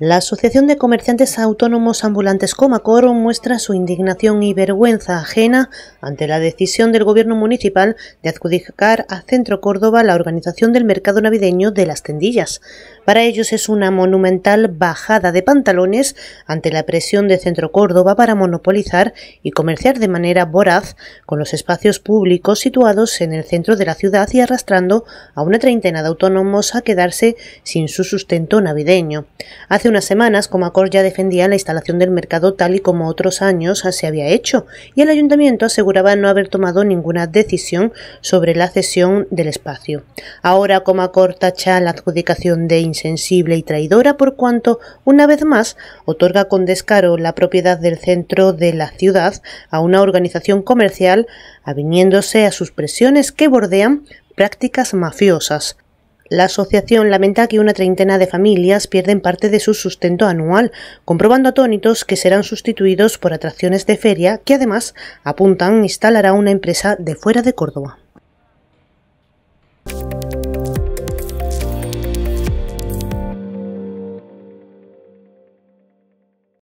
La Asociación de Comerciantes Autónomos Ambulantes Comacoro muestra su indignación y vergüenza ajena ante la decisión del Gobierno Municipal de adjudicar a Centro Córdoba la organización del mercado navideño de las tendillas. Para ellos es una monumental bajada de pantalones ante la presión de Centro Córdoba para monopolizar y comerciar de manera voraz con los espacios públicos situados en el centro de la ciudad y arrastrando a una treintena de autónomos a quedarse sin su sustento navideño. Hace unas semanas, Comacor ya defendía la instalación del mercado tal y como otros años se había hecho, y el ayuntamiento aseguraba no haber tomado ninguna decisión sobre la cesión del espacio. Ahora Comacor tacha la adjudicación de insensible y traidora por cuanto, una vez más, otorga con descaro la propiedad del centro de la ciudad a una organización comercial, aviniéndose a sus presiones que bordean prácticas mafiosas, la asociación lamenta que una treintena de familias pierden parte de su sustento anual, comprobando atónitos que serán sustituidos por atracciones de feria que además apuntan instalará una empresa de fuera de Córdoba.